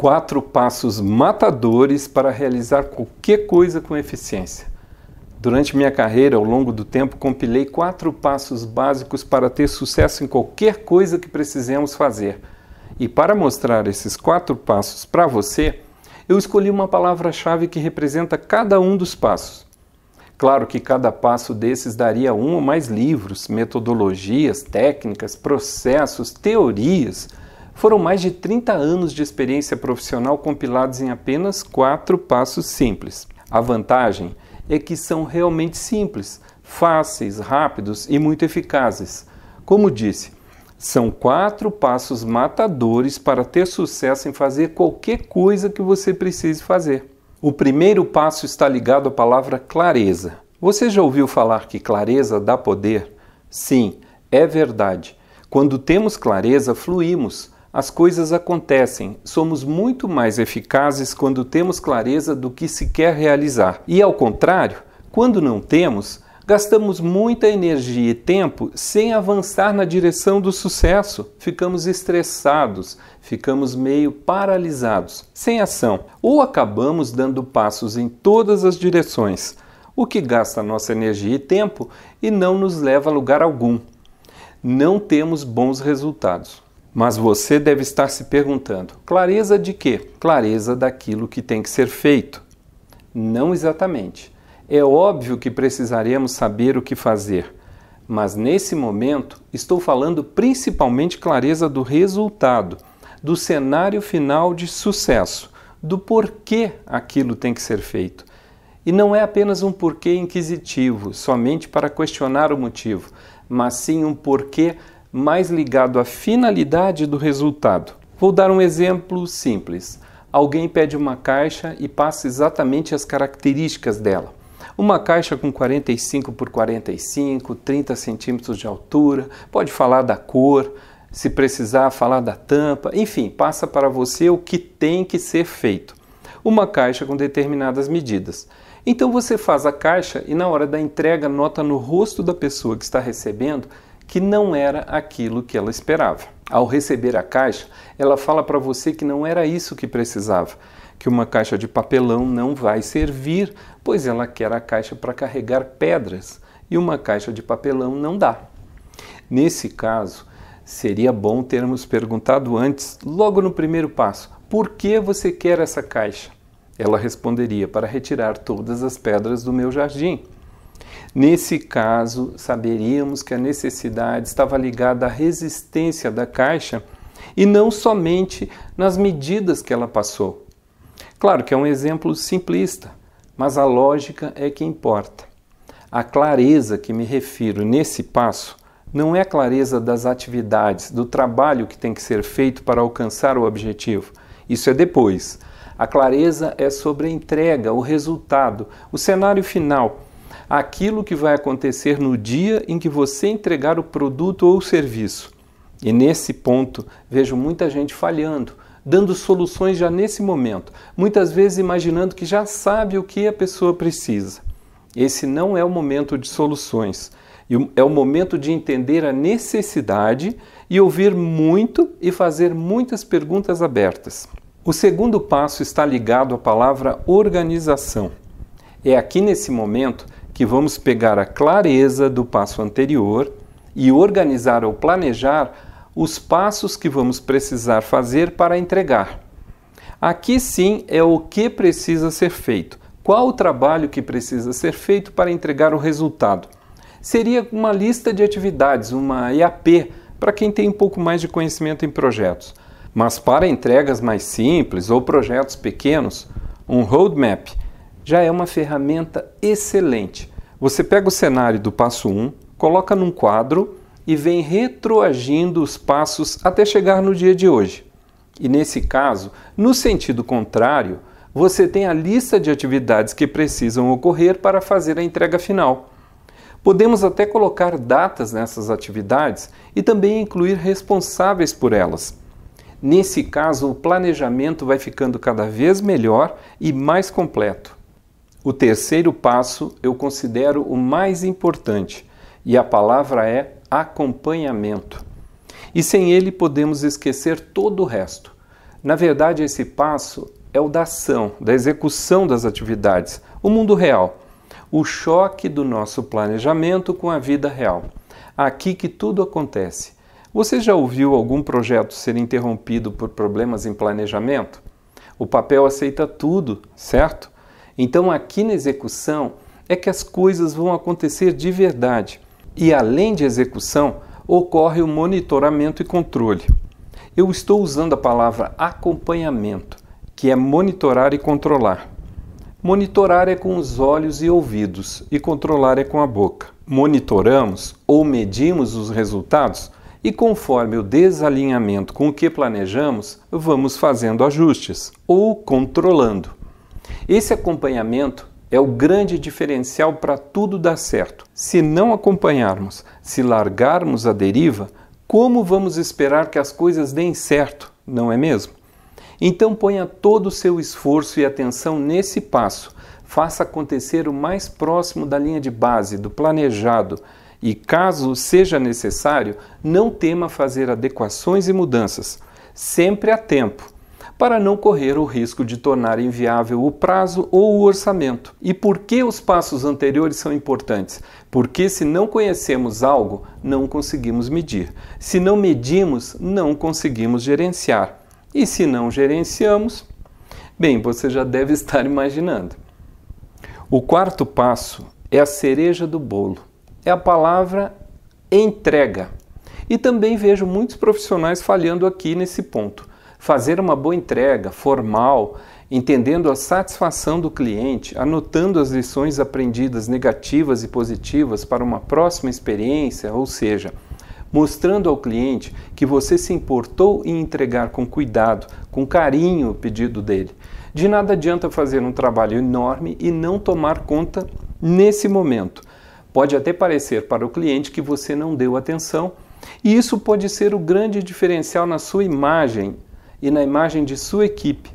quatro passos matadores para realizar qualquer coisa com eficiência. Durante minha carreira, ao longo do tempo, compilei quatro passos básicos para ter sucesso em qualquer coisa que precisemos fazer. E para mostrar esses quatro passos para você, eu escolhi uma palavra-chave que representa cada um dos passos. Claro que cada passo desses daria um ou mais livros, metodologias, técnicas, processos, teorias, foram mais de 30 anos de experiência profissional compilados em apenas quatro passos simples. A vantagem é que são realmente simples, fáceis, rápidos e muito eficazes. Como disse, são quatro passos matadores para ter sucesso em fazer qualquer coisa que você precise fazer. O primeiro passo está ligado à palavra clareza. Você já ouviu falar que clareza dá poder? Sim, é verdade. Quando temos clareza, fluímos, as coisas acontecem. Somos muito mais eficazes quando temos clareza do que se quer realizar. E ao contrário, quando não temos, gastamos muita energia e tempo sem avançar na direção do sucesso. Ficamos estressados, ficamos meio paralisados, sem ação, ou acabamos dando passos em todas as direções, o que gasta nossa energia e tempo e não nos leva a lugar algum. Não temos bons resultados. Mas você deve estar se perguntando: clareza de quê? Clareza daquilo que tem que ser feito. Não exatamente. É óbvio que precisaremos saber o que fazer, mas nesse momento estou falando principalmente clareza do resultado, do cenário final de sucesso, do porquê aquilo tem que ser feito. E não é apenas um porquê inquisitivo, somente para questionar o motivo, mas sim um porquê mais ligado à finalidade do resultado. Vou dar um exemplo simples. Alguém pede uma caixa e passa exatamente as características dela. Uma caixa com 45 por 45, 30 centímetros de altura, pode falar da cor, se precisar falar da tampa, enfim, passa para você o que tem que ser feito. Uma caixa com determinadas medidas. Então você faz a caixa e na hora da entrega nota no rosto da pessoa que está recebendo que não era aquilo que ela esperava. Ao receber a caixa, ela fala para você que não era isso que precisava, que uma caixa de papelão não vai servir, pois ela quer a caixa para carregar pedras e uma caixa de papelão não dá. Nesse caso, seria bom termos perguntado antes, logo no primeiro passo, por que você quer essa caixa? Ela responderia: para retirar todas as pedras do meu jardim. Nesse caso, saberíamos que a necessidade estava ligada à resistência da caixa e não somente nas medidas que ela passou. Claro que é um exemplo simplista, mas a lógica é que importa. A clareza que me refiro nesse passo não é a clareza das atividades, do trabalho que tem que ser feito para alcançar o objetivo. Isso é depois. A clareza é sobre a entrega, o resultado, o cenário final aquilo que vai acontecer no dia em que você entregar o produto ou o serviço. E nesse ponto vejo muita gente falhando, dando soluções já nesse momento, muitas vezes imaginando que já sabe o que a pessoa precisa. Esse não é o momento de soluções. É o momento de entender a necessidade e ouvir muito e fazer muitas perguntas abertas. O segundo passo está ligado à palavra organização. É aqui nesse momento que vamos pegar a clareza do passo anterior e organizar ou planejar os passos que vamos precisar fazer para entregar. Aqui sim é o que precisa ser feito. Qual o trabalho que precisa ser feito para entregar o resultado? Seria uma lista de atividades, uma EAP, para quem tem um pouco mais de conhecimento em projetos. Mas para entregas mais simples ou projetos pequenos, um roadmap já é uma ferramenta excelente. Você pega o cenário do passo 1, coloca num quadro e vem retroagindo os passos até chegar no dia de hoje. E nesse caso, no sentido contrário, você tem a lista de atividades que precisam ocorrer para fazer a entrega final. Podemos até colocar datas nessas atividades e também incluir responsáveis por elas. Nesse caso, o planejamento vai ficando cada vez melhor e mais completo. O terceiro passo eu considero o mais importante e a palavra é acompanhamento. E sem ele podemos esquecer todo o resto. Na verdade, esse passo é o da ação, da execução das atividades, o mundo real, o choque do nosso planejamento com a vida real. Aqui que tudo acontece. Você já ouviu algum projeto ser interrompido por problemas em planejamento? O papel aceita tudo, certo? Então, aqui na execução é que as coisas vão acontecer de verdade. E além de execução, ocorre o monitoramento e controle. Eu estou usando a palavra acompanhamento, que é monitorar e controlar. Monitorar é com os olhos e ouvidos e controlar é com a boca. Monitoramos ou medimos os resultados e, conforme o desalinhamento com o que planejamos, vamos fazendo ajustes ou controlando. Esse acompanhamento é o grande diferencial para tudo dar certo. Se não acompanharmos, se largarmos a deriva, como vamos esperar que as coisas deem certo, não é mesmo? Então ponha todo o seu esforço e atenção nesse passo. Faça acontecer o mais próximo da linha de base, do planejado. E caso seja necessário, não tema fazer adequações e mudanças. Sempre há tempo para não correr o risco de tornar inviável o prazo ou o orçamento. E por que os passos anteriores são importantes? Porque se não conhecemos algo, não conseguimos medir. Se não medimos, não conseguimos gerenciar. E se não gerenciamos, bem, você já deve estar imaginando. O quarto passo é a cereja do bolo. É a palavra entrega. E também vejo muitos profissionais falhando aqui nesse ponto fazer uma boa entrega formal, entendendo a satisfação do cliente, anotando as lições aprendidas negativas e positivas para uma próxima experiência, ou seja, mostrando ao cliente que você se importou em entregar com cuidado, com carinho o pedido dele. De nada adianta fazer um trabalho enorme e não tomar conta nesse momento. Pode até parecer para o cliente que você não deu atenção, e isso pode ser o grande diferencial na sua imagem e na imagem de sua equipe.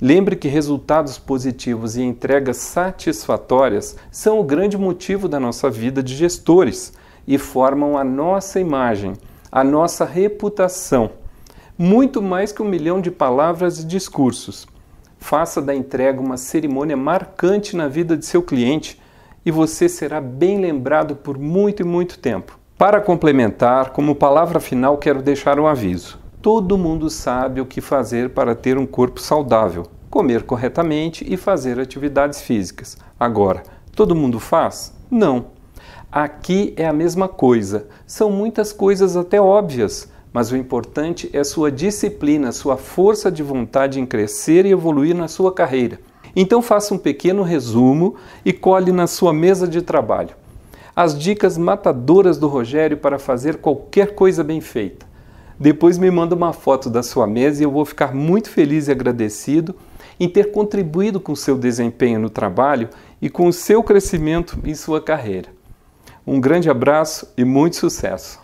Lembre que resultados positivos e entregas satisfatórias são o grande motivo da nossa vida de gestores e formam a nossa imagem, a nossa reputação, muito mais que um milhão de palavras e discursos. Faça da entrega uma cerimônia marcante na vida de seu cliente e você será bem lembrado por muito e muito tempo. Para complementar, como palavra final, quero deixar um aviso todo mundo sabe o que fazer para ter um corpo saudável: comer corretamente e fazer atividades físicas. Agora, todo mundo faz? Não. Aqui é a mesma coisa. São muitas coisas até óbvias, mas o importante é sua disciplina, sua força de vontade em crescer e evoluir na sua carreira. Então faça um pequeno resumo e colhe na sua mesa de trabalho as dicas matadoras do Rogério para fazer qualquer coisa bem feita. Depois me manda uma foto da sua mesa e eu vou ficar muito feliz e agradecido em ter contribuído com seu desempenho no trabalho e com o seu crescimento em sua carreira. Um grande abraço e muito sucesso!